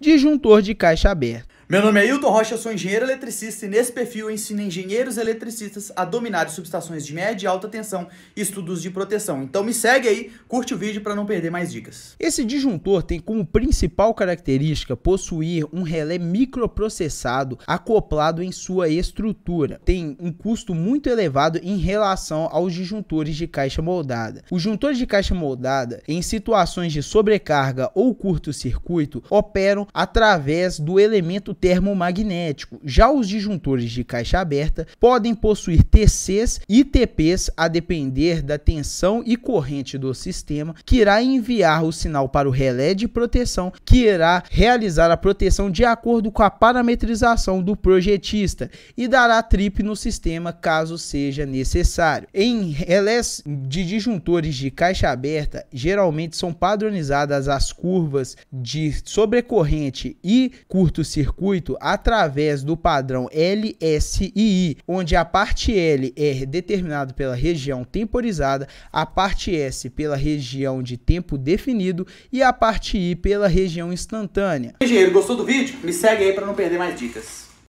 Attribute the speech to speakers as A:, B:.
A: disjuntor de caixa aberta.
B: Meu nome é Hilton Rocha, sou engenheiro eletricista e nesse perfil eu ensino engenheiros eletricistas a dominar subestações de média e alta tensão e estudos de proteção. Então me segue aí, curte o vídeo para não perder mais dicas.
A: Esse disjuntor tem como principal característica possuir um relé microprocessado acoplado em sua estrutura. Tem um custo muito elevado em relação aos disjuntores de caixa moldada. Os juntores de caixa moldada, em situações de sobrecarga ou curto-circuito, operam através do elemento termomagnético. Já os disjuntores de caixa aberta podem possuir TCs e TPs a depender da tensão e corrente do sistema, que irá enviar o sinal para o relé de proteção, que irá realizar a proteção de acordo com a parametrização do projetista e dará trip no sistema caso seja necessário. Em relés de disjuntores de caixa aberta, geralmente são padronizadas as curvas de sobrecorrente e curto-circuito circuito através do padrão LSII, onde a parte L é determinada pela região temporizada, a parte S pela região de tempo definido e a parte I pela região instantânea.
B: Engenheiro, gostou do vídeo? Me segue aí para não perder mais dicas.